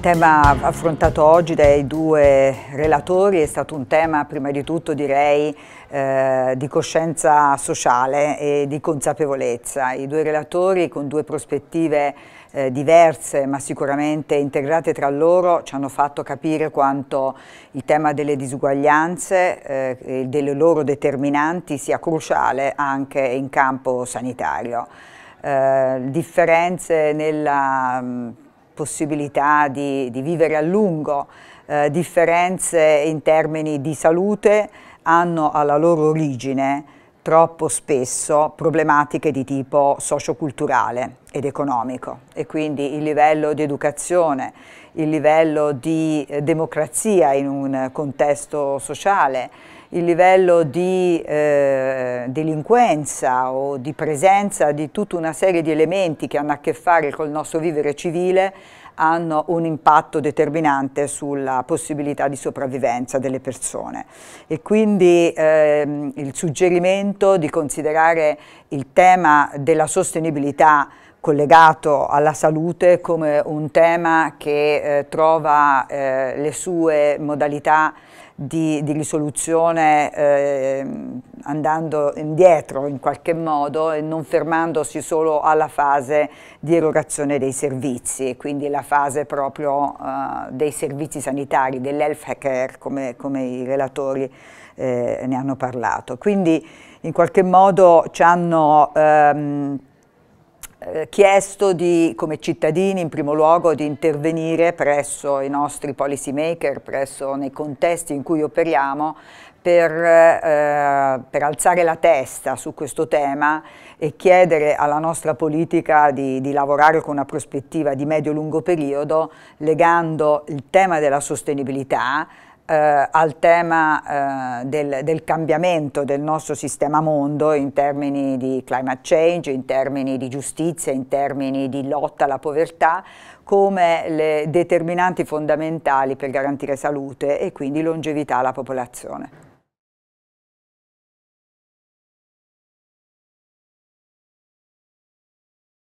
Il tema affrontato oggi dai due relatori è stato un tema prima di tutto direi eh, di coscienza sociale e di consapevolezza. I due relatori con due prospettive eh, diverse ma sicuramente integrate tra loro ci hanno fatto capire quanto il tema delle disuguaglianze eh, e delle loro determinanti sia cruciale anche in campo sanitario. Eh, differenze nella possibilità di, di vivere a lungo, eh, differenze in termini di salute hanno alla loro origine troppo spesso problematiche di tipo socioculturale ed economico e quindi il livello di educazione, il livello di eh, democrazia in un contesto sociale, il livello di eh, delinquenza o di presenza di tutta una serie di elementi che hanno a che fare col nostro vivere civile hanno un impatto determinante sulla possibilità di sopravvivenza delle persone e quindi ehm, il suggerimento di considerare il tema della sostenibilità collegato alla salute come un tema che eh, trova eh, le sue modalità di, di risoluzione eh, andando indietro in qualche modo e non fermandosi solo alla fase di erogazione dei servizi, quindi la fase proprio eh, dei servizi sanitari, dell'health care come, come i relatori eh, ne hanno parlato. Quindi in qualche modo ci hanno ehm, eh, chiesto di, come cittadini in primo luogo di intervenire presso i nostri policy maker, presso nei contesti in cui operiamo per, eh, per, alzare la testa su questo tema e chiedere alla nostra politica di, di lavorare con una prospettiva di medio-lungo periodo legando il tema della sostenibilità eh, al tema eh, del, del, cambiamento del nostro sistema mondo in termini di climate change, in termini di giustizia, in termini di lotta alla povertà, come le determinanti fondamentali per garantire salute e quindi longevità alla popolazione.